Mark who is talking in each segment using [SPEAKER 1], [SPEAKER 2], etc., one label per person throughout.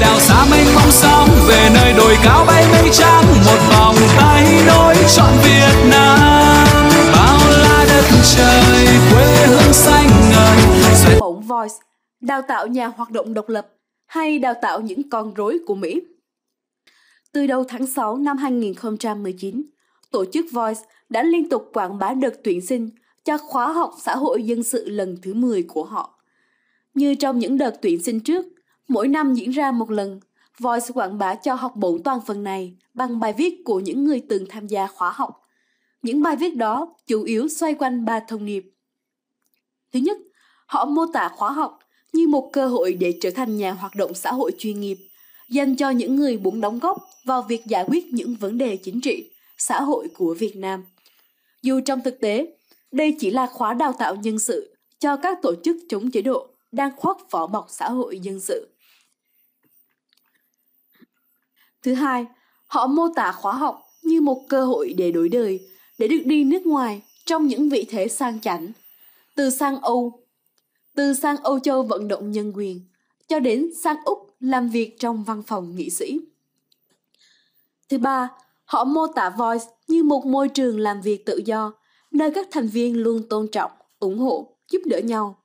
[SPEAKER 1] đào xa mênh mông sóng về nơi đồi cao bay mây trắng một vòng tay nối trọn Việt Nam bao la đất trời quê hương xanh ngời Bổng Voice đào tạo nhà hoạt động độc lập hay đào tạo những con rối của Mỹ từ đầu tháng 6 năm 2019, tổ chức Voice đã liên tục quảng bá đợt tuyển sinh cho khóa học xã hội dân sự lần thứ 10 của họ. Như trong những đợt tuyển sinh trước, Mỗi năm diễn ra một lần, Voice quảng bá cho học bổng toàn phần này bằng bài viết của những người từng tham gia khóa học. Những bài viết đó chủ yếu xoay quanh ba thông điệp. Thứ nhất, họ mô tả khóa học như một cơ hội để trở thành nhà hoạt động xã hội chuyên nghiệp, dành cho những người muốn đóng góp vào việc giải quyết những vấn đề chính trị, xã hội của Việt Nam. Dù trong thực tế, đây chỉ là khóa đào tạo nhân sự cho các tổ chức chống chế độ đang khoác vỏ bọc xã hội dân sự. Thứ hai, họ mô tả khóa học như một cơ hội để đổi đời, để được đi nước ngoài trong những vị thế sang chảnh. Từ sang Âu, từ sang Âu Châu vận động nhân quyền, cho đến sang Úc làm việc trong văn phòng nghị sĩ. Thứ ba, họ mô tả Voice như một môi trường làm việc tự do, nơi các thành viên luôn tôn trọng, ủng hộ, giúp đỡ nhau.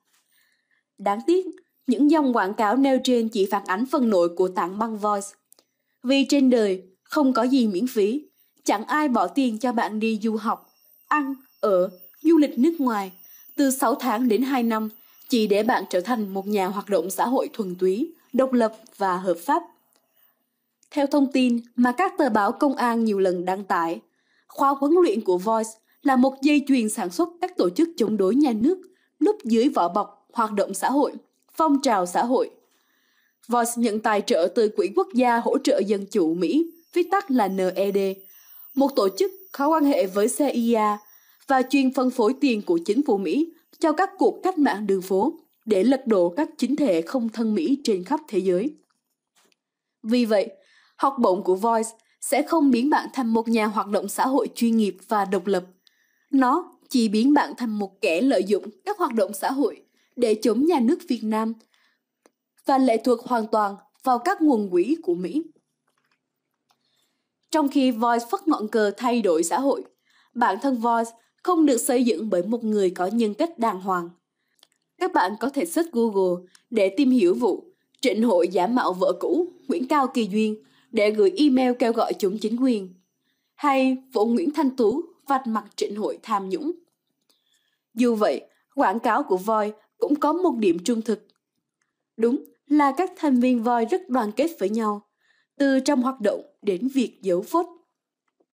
[SPEAKER 1] Đáng tiếc, những dòng quảng cáo nêu trên chỉ phản ánh phần nội của tảng băng Voice vì trên đời không có gì miễn phí, chẳng ai bỏ tiền cho bạn đi du học, ăn, ở, du lịch nước ngoài từ 6 tháng đến 2 năm chỉ để bạn trở thành một nhà hoạt động xã hội thuần túy, độc lập và hợp pháp. Theo thông tin mà các tờ báo công an nhiều lần đăng tải, khóa huấn luyện của Voice là một dây chuyền sản xuất các tổ chức chống đối nhà nước núp dưới vỏ bọc hoạt động xã hội, phong trào xã hội Voice nhận tài trợ từ Quỹ Quốc gia Hỗ trợ Dân chủ Mỹ, viết tắt là NED, một tổ chức có quan hệ với CIA và chuyên phân phối tiền của chính phủ Mỹ cho các cuộc cách mạng đường phố để lật đổ các chính thể không thân Mỹ trên khắp thế giới. Vì vậy, học bổng của Voice sẽ không biến bạn thành một nhà hoạt động xã hội chuyên nghiệp và độc lập. Nó chỉ biến bạn thành một kẻ lợi dụng các hoạt động xã hội để chống nhà nước Việt Nam – và lệ thuộc hoàn toàn vào các nguồn quỹ của Mỹ. Trong khi Voice phất ngọn cờ thay đổi xã hội, bản thân Voice không được xây dựng bởi một người có nhân cách đàng hoàng. Các bạn có thể search Google để tìm hiểu vụ trịnh hội giả mạo vợ cũ Nguyễn Cao Kỳ Duyên để gửi email kêu gọi chúng chính quyền, hay vụ Nguyễn Thanh Tú vạch mặt trịnh hội tham nhũng. Dù vậy, quảng cáo của Voi cũng có một điểm trung thực. Đúng, là các thành viên voi rất đoàn kết với nhau, từ trong hoạt động đến việc giấu phốt.